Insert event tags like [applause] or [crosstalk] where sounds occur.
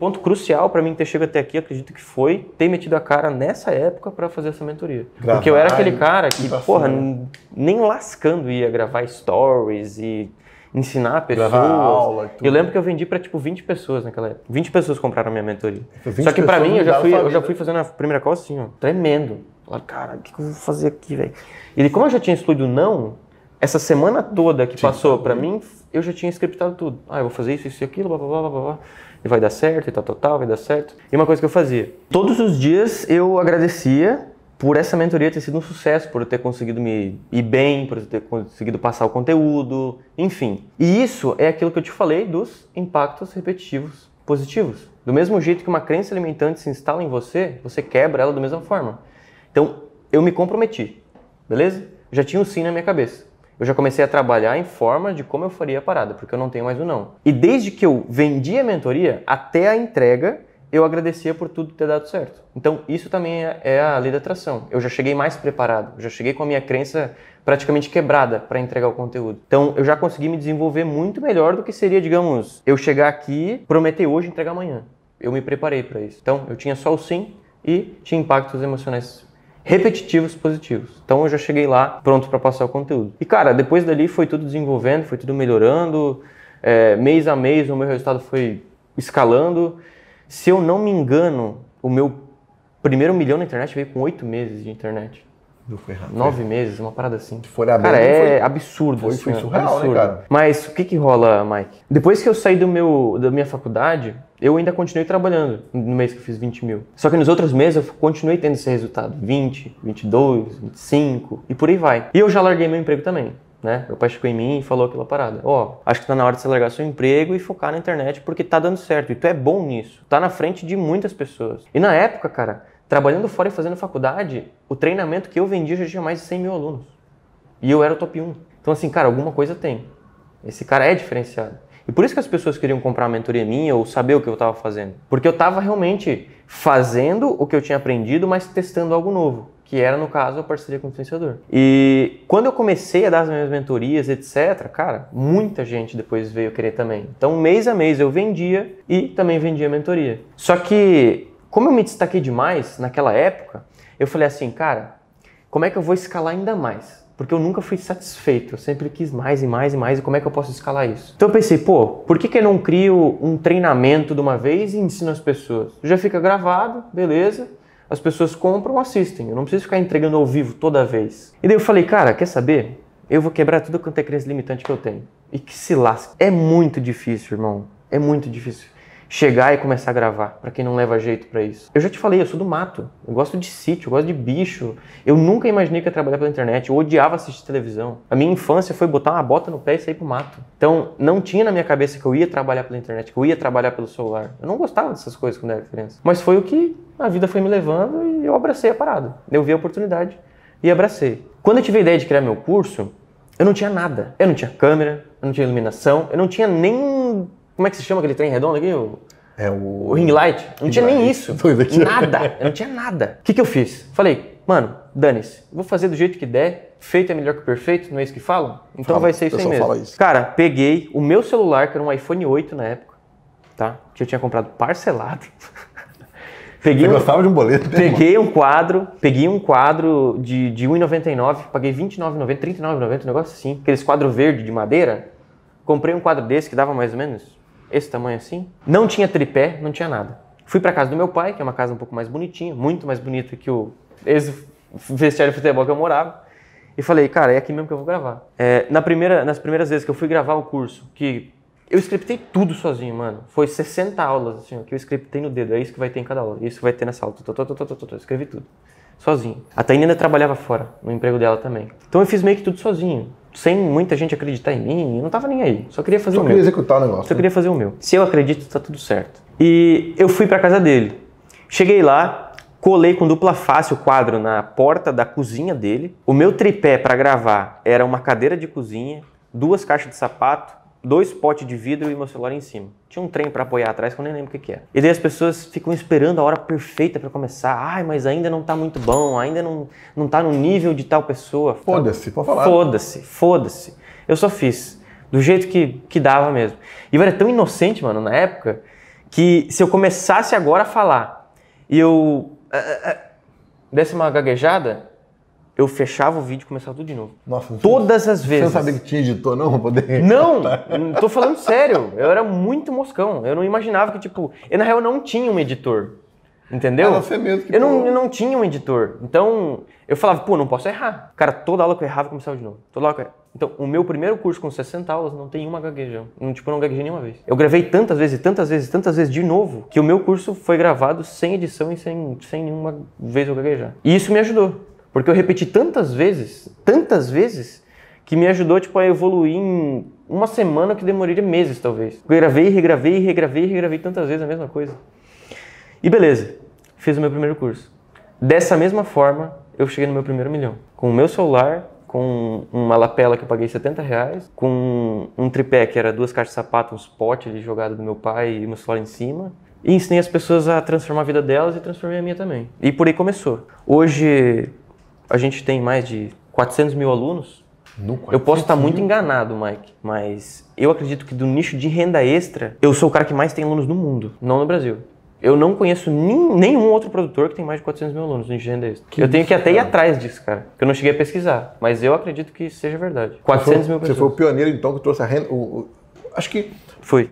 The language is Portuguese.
ponto crucial para mim ter chegado até aqui, acredito que foi ter metido a cara nessa época para fazer essa mentoria. Gravar, Porque eu era aquele cara que, porra, nem lascando ia gravar stories e ensinar a pessoas. Aula, eu lembro que eu vendi para tipo 20 pessoas naquela época. 20 pessoas compraram minha mentoria. Só que para mim eu já fui, eu já fui fazendo a primeira call assim, ó, tremendo. Falei, cara, o que, que eu vou fazer aqui, velho? E como eu já tinha excluído não, essa semana toda que Sim. passou para mim, eu já tinha scriptado tudo. Ah, eu vou fazer isso, isso e aquilo, blá, blá, blá, blá, blá. E vai dar certo, e tal, tal, tal, vai dar certo. E uma coisa que eu fazia. Todos os dias eu agradecia por essa mentoria ter sido um sucesso, por eu ter conseguido me ir bem, por eu ter conseguido passar o conteúdo, enfim. E isso é aquilo que eu te falei dos impactos repetitivos positivos. Do mesmo jeito que uma crença alimentante se instala em você, você quebra ela da mesma forma. Então, eu me comprometi, beleza? Já tinha o um sim na minha cabeça eu já comecei a trabalhar em forma de como eu faria a parada, porque eu não tenho mais o um não. E desde que eu vendi a mentoria até a entrega, eu agradecia por tudo ter dado certo. Então, isso também é, é a lei da atração. Eu já cheguei mais preparado, já cheguei com a minha crença praticamente quebrada para entregar o conteúdo. Então, eu já consegui me desenvolver muito melhor do que seria, digamos, eu chegar aqui, prometer hoje, entregar amanhã. Eu me preparei para isso. Então, eu tinha só o sim e tinha impactos emocionais repetitivos positivos. Então eu já cheguei lá pronto para passar o conteúdo. E cara, depois dali foi tudo desenvolvendo, foi tudo melhorando, é, mês a mês o meu resultado foi escalando. Se eu não me engano, o meu primeiro milhão na internet veio com oito meses de internet. Nove meses, uma parada assim. Folha cara, é foi... absurdo. Foi, assim, foi surreal, né, absurdo. Né, cara? Mas o que que rola, Mike? Depois que eu saí do meu, da minha faculdade, eu ainda continuei trabalhando no mês que eu fiz 20 mil. Só que nos outros meses eu continuei tendo esse resultado. 20, 22, 25 e por aí vai. E eu já larguei meu emprego também. Né? Meu pai chegou em mim e falou aquela parada. Ó, oh, acho que tá na hora de você largar seu emprego e focar na internet porque tá dando certo. E tu é bom nisso. Tá na frente de muitas pessoas. E na época, cara, Trabalhando fora e fazendo faculdade, o treinamento que eu vendia já tinha mais de 100 mil alunos. E eu era o top 1. Então, assim, cara, alguma coisa tem. Esse cara é diferenciado. E por isso que as pessoas queriam comprar a mentoria minha ou saber o que eu estava fazendo. Porque eu estava realmente fazendo o que eu tinha aprendido, mas testando algo novo, que era, no caso, a parceria com o influenciador. E quando eu comecei a dar as minhas mentorias, etc., cara, muita gente depois veio querer também. Então, mês a mês eu vendia e também vendia mentoria. Só que como eu me destaquei demais naquela época, eu falei assim, cara, como é que eu vou escalar ainda mais? Porque eu nunca fui satisfeito, eu sempre quis mais e mais e mais, e como é que eu posso escalar isso? Então eu pensei, pô, por que, que eu não crio um treinamento de uma vez e ensino as pessoas? Já fica gravado, beleza, as pessoas compram, assistem, eu não preciso ficar entregando ao vivo toda vez. E daí eu falei, cara, quer saber? Eu vou quebrar tudo quanto é crença limitante que eu tenho. E que se lasque. É muito difícil, irmão, é muito difícil chegar e começar a gravar, para quem não leva jeito para isso. Eu já te falei, eu sou do mato, eu gosto de sítio, eu gosto de bicho. Eu nunca imaginei que ia trabalhar pela internet, eu odiava assistir televisão. A minha infância foi botar uma bota no pé e sair pro mato. Então, não tinha na minha cabeça que eu ia trabalhar pela internet, que eu ia trabalhar pelo celular. Eu não gostava dessas coisas quando era criança. Mas foi o que a vida foi me levando e eu abracei a parada. Eu vi a oportunidade e abracei. Quando eu tive a ideia de criar meu curso, eu não tinha nada. Eu não tinha câmera, eu não tinha iluminação, eu não tinha nem como é que se chama aquele trem redondo aqui? O... É o... o ring light. Não ring tinha light. nem [laughs] isso. Nada. não tinha nada. O que, que eu fiz? Falei, mano, dane-se. Vou fazer do jeito que der. Feito é melhor que perfeito, não é isso que falam? Então fala, vai ser isso aí mesmo. Isso. Cara, peguei o meu celular, que era um iPhone 8 na época, tá? Que eu tinha comprado parcelado. [laughs] peguei Você um, gostava de um boleto. Né, peguei um quadro, peguei um quadro de, de 1,99, paguei R$29,90, R$39,90, um negócio assim. Aqueles quadro verde de madeira. Comprei um quadro desse que dava mais ou menos esse tamanho assim. Não tinha tripé, não tinha nada. Fui para casa do meu pai, que é uma casa um pouco mais bonitinha, muito mais bonita que o ex-vestiário de futebol que eu morava. E falei, cara, é aqui mesmo que eu vou gravar. É, na primeira, nas primeiras vezes que eu fui gravar o curso, que eu scriptei tudo sozinho, mano. Foi 60 aulas, assim, que eu scriptei no dedo. É isso que vai ter em cada aula, é isso que vai ter nessa aula. Tô, tô, tô, tô, tô, Escrevi tudo. Sozinho. A Tainina trabalhava fora, no emprego dela também. Então eu fiz meio que tudo sozinho sem muita gente acreditar em mim, eu não tava nem aí. Só queria fazer Só o meu. Só queria executar o negócio. Só né? queria fazer o meu. Se eu acredito, tá tudo certo. E eu fui para casa dele. Cheguei lá, colei com dupla face o quadro na porta da cozinha dele. O meu tripé para gravar era uma cadeira de cozinha, duas caixas de sapato, dois potes de vidro e meu celular em cima. Tinha um trem para apoiar atrás que eu nem lembro o que, que é. E daí as pessoas ficam esperando a hora perfeita para começar. Ai, mas ainda não tá muito bom, ainda não, não tá no nível de tal pessoa. Foda-se, pode falar. Foda-se, foda-se. Eu só fiz. Do jeito que, que dava mesmo. E eu era tão inocente, mano, na época, que se eu começasse agora a falar e eu. Uh, uh, desse uma gaguejada, eu fechava o vídeo e começava tudo de novo. Nossa, Todas as vezes. Você não sabia que tinha editor, não? Poder... [laughs] Não! Hum, tô falando sério. Eu era muito moscão. Eu não imaginava que, tipo. Eu, na real, não tinha um editor. Entendeu? Ah, você mesmo que eu, não, eu não tinha um editor. Então, eu falava, pô, não posso errar. Cara, toda aula que eu errava, eu começava de novo. Toda aula que eu Então, o meu primeiro curso com 60 aulas não tem uma gaguejão. Não, tipo, não gaguejei nenhuma vez. Eu gravei tantas vezes, tantas vezes, tantas vezes de novo, que o meu curso foi gravado sem edição e sem, sem nenhuma vez eu gaguejar. E isso me ajudou. Porque eu repeti tantas vezes, tantas vezes, que me ajudou tipo, a evoluir em uma semana que demoraria meses, talvez. Gravei, regravei, regravei, regravei tantas vezes a mesma coisa. E beleza, fiz o meu primeiro curso. Dessa mesma forma, eu cheguei no meu primeiro milhão. Com o meu celular, com uma lapela que eu paguei 70 reais, com um tripé que era duas caixas de sapato, uns potes ali jogado do meu pai e uma celular em cima. E ensinei as pessoas a transformar a vida delas e transformei a minha também. E por aí começou. Hoje a gente tem mais de 400 mil alunos. No, eu posso estar tá muito enganado, Mike, mas eu acredito que do nicho de renda extra, eu sou o cara que mais tem alunos no mundo, não no Brasil. Eu não conheço nenhum outro produtor que tem mais de 400 mil alunos no nicho de renda extra. Que eu tenho isso, que até cara. ir atrás disso, cara, que eu não cheguei a pesquisar, mas eu acredito que seja verdade. 400 foi, mil pessoas. Você foi o pioneiro, então, que trouxe a renda. O, o, acho que. Foi.